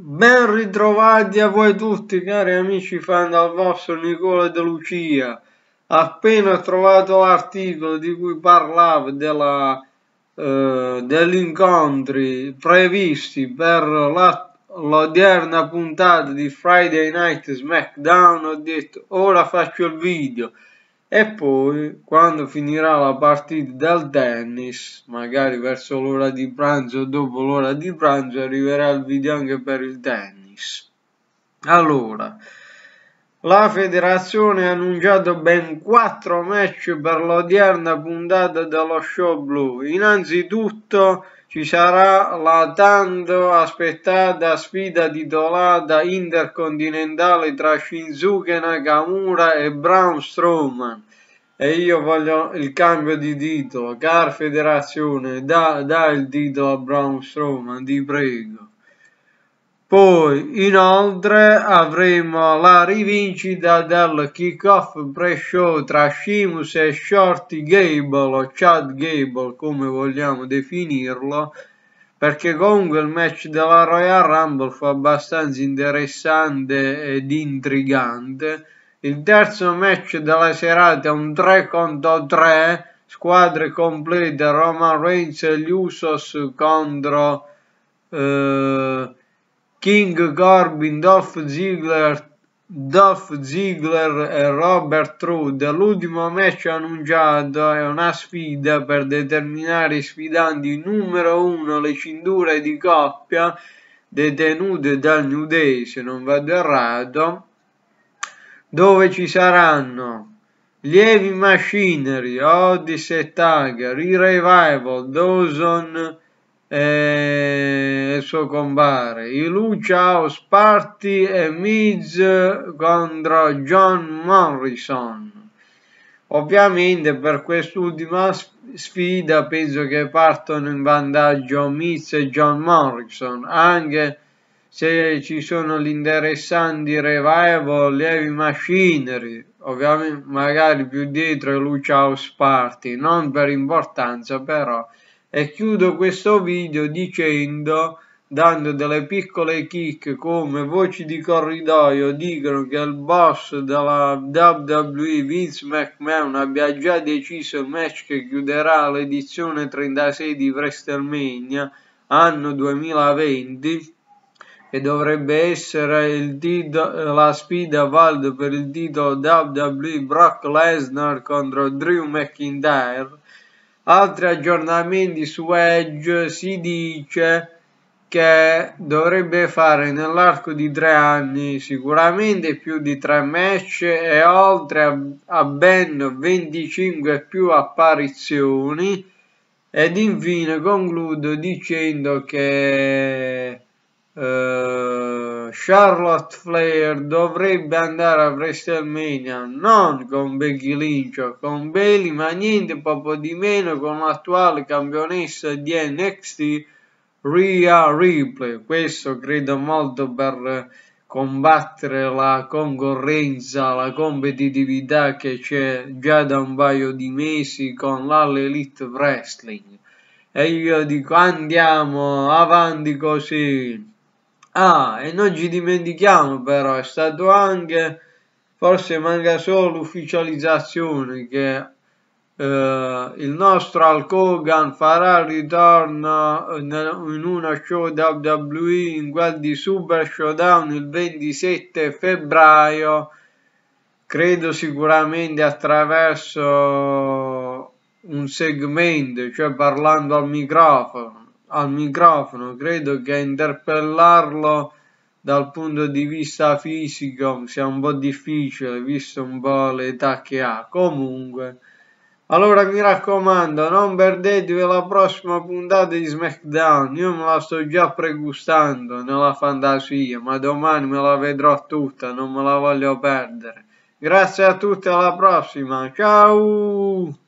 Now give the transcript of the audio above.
Ben ritrovati a voi tutti cari amici fan dal vostro Nicola De Lucia. Appena trovato l'articolo di cui parlavo della, eh, degli incontri previsti per l'odierna puntata di Friday Night SmackDown ho detto ora faccio il video e poi quando finirà la partita del tennis, magari verso l'ora di pranzo o dopo l'ora di pranzo arriverà il video anche per il tennis. Allora, la federazione ha annunciato ben 4 match per l'odierna puntata dello show blu. Innanzitutto ci sarà la tanto aspettata sfida titolata intercontinentale tra Shinsuke Nakamura e Braun Strowman. E io voglio il cambio di titolo, car federazione, dà, dà il titolo a Braun Strowman, ti prego. Poi inoltre avremo la rivincita del kickoff pre-show tra Sheamus e Shorty Gable o Chad Gable come vogliamo definirlo perché comunque il match della Royal Rumble fu abbastanza interessante ed intrigante. Il terzo match della serata è un 3 contro 3, squadre complete Roman Reigns e gli Usos contro eh, King Corbin, Dolph Ziggler, Dolph Ziggler e Robert Trude. L'ultimo match annunciato è una sfida per determinare i sfidanti numero uno le cinture di coppia detenute dal New Day, se non vado errato, dove ci saranno Lievi Machinery, Odyssey Tag, i Revival, Dawson e il suo compare Luciao Sparti e Miz contro John Morrison ovviamente per quest'ultima sfida penso che partono in vantaggio Miz e John Morrison anche se ci sono gli interessanti revival heavy machinery ovviamente magari più dietro Luciao Sparti non per importanza però e chiudo questo video dicendo dando delle piccole kick come voci di corridoio dicono che il boss della WWE Vince McMahon abbia già deciso il match che chiuderà l'edizione 36 di WrestleMania anno 2020 che dovrebbe essere titolo, la sfida Valdo per il titolo WWE Brock Lesnar contro Drew McIntyre altri aggiornamenti su Edge si dice che dovrebbe fare nell'arco di tre anni sicuramente più di tre match e oltre a, a ben 25 più apparizioni ed infine concludo dicendo che eh, Charlotte Flair dovrebbe andare a WrestleMania non con Becky Lynch con Bailey ma niente poco di meno con l'attuale campionessa di NXT Rhea Ripley questo credo molto per combattere la concorrenza la competitività che c'è già da un paio di mesi con Elite Wrestling e io dico andiamo avanti così Ah, e non ci dimentichiamo però, è stato anche, forse manca solo l'ufficializzazione che eh, il nostro Hulk Hogan farà ritorno eh, in una show WWE in quel di Super Showdown il 27 febbraio, credo sicuramente attraverso un segmento, cioè parlando al microfono al microfono, credo che interpellarlo dal punto di vista fisico sia un po' difficile, visto un po' l'età che ha. Comunque, allora mi raccomando, non perdetevi la prossima puntata di SmackDown, io me la sto già pregustando nella fantasia, ma domani me la vedrò tutta, non me la voglio perdere. Grazie a tutti, alla prossima, ciao!